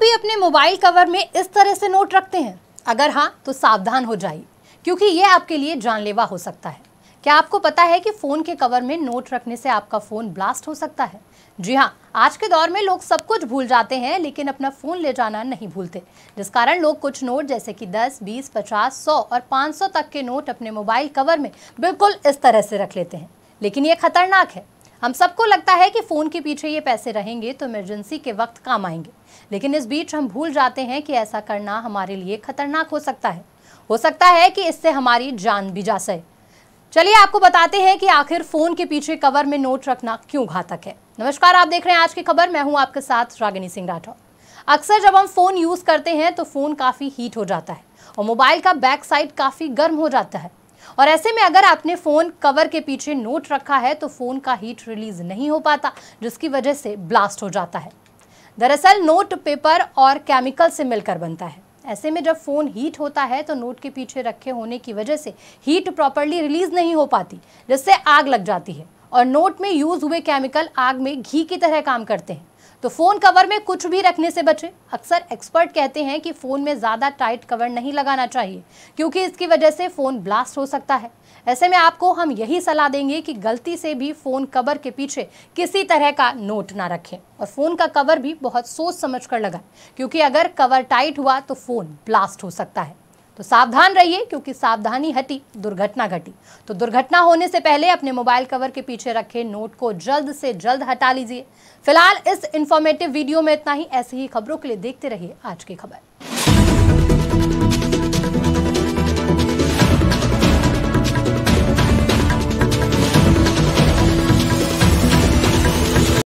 भी अपने mobile cover में इस तरह से नोट रखते हैं अगर हाँ तो सावधान हो जाइए क्योंकि ये आपके लिए जानलेवा हो सकता है क्या आपको पता है कि फ़ोन के कवर में नोट रखने से आपका फ़ोन ब्लास्ट हो सकता है जी हाँ आज के दौर में लोग सब कुछ भूल जाते हैं लेकिन अपना फ़ोन ले जाना नहीं भूलते जिस कारण लोग कुछ नोट जैसे कि 10, 20, 50, 100 और 500 तक के नोट अपने मोबाइल कवर में बिल्कुल इस तरह से रख लेते हैं लेकिन ये खतरनाक है हम सबको लगता है कि फ़ोन के पीछे ये पैसे रहेंगे तो इमरजेंसी के वक्त काम आएंगे लेकिन इस बीच हम भूल जाते हैं कि ऐसा करना हमारे लिए खतरनाक हो सकता है हो सकता है कि इससे हमारी जान भी जा सके चलिए आपको बताते हैं कि आखिर फ़ोन के पीछे कवर में नोट रखना क्यों घातक है नमस्कार आप देख रहे हैं आज की खबर मैं हूं आपके साथ रागिनी सिंह राठौर अक्सर जब हम फ़ोन यूज़ करते हैं तो फ़ोन काफ़ी हीट हो जाता है और मोबाइल का बैक साइड काफ़ी गर्म हो जाता है और ऐसे में अगर आपने फ़ोन कवर के पीछे नोट रखा है तो फ़ोन का हीट रिलीज नहीं हो पाता जिसकी वजह से ब्लास्ट हो जाता है दरअसल नोट पेपर और केमिकल से मिलकर बनता है ऐसे में जब फ़ोन हीट होता है तो नोट के पीछे रखे होने की वजह से हीट प्रॉपरली रिलीज़ नहीं हो पाती जिससे आग लग जाती है और नोट में यूज हुए केमिकल आग में घी की तरह काम करते हैं तो फ़ोन कवर में कुछ भी रखने से बचें अक्सर एक्सपर्ट कहते हैं कि फ़ोन में ज़्यादा टाइट कवर नहीं लगाना चाहिए क्योंकि इसकी वजह से फ़ोन ब्लास्ट हो सकता है ऐसे में आपको हम यही सलाह देंगे कि गलती से भी फ़ोन कवर के पीछे किसी तरह का नोट ना रखें और फ़ोन का कवर भी बहुत सोच समझ कर लगाएं क्योंकि अगर कवर टाइट हुआ तो फ़ोन ब्लास्ट हो सकता है तो सावधान रहिए क्योंकि सावधानी हटी दुर्घटना घटी तो दुर्घटना होने से पहले अपने मोबाइल कवर के पीछे रखे नोट को जल्द से जल्द हटा लीजिए फिलहाल इस इंफॉर्मेटिव वीडियो में इतना ही ऐसी ही खबरों के लिए देखते रहिए आज की खबर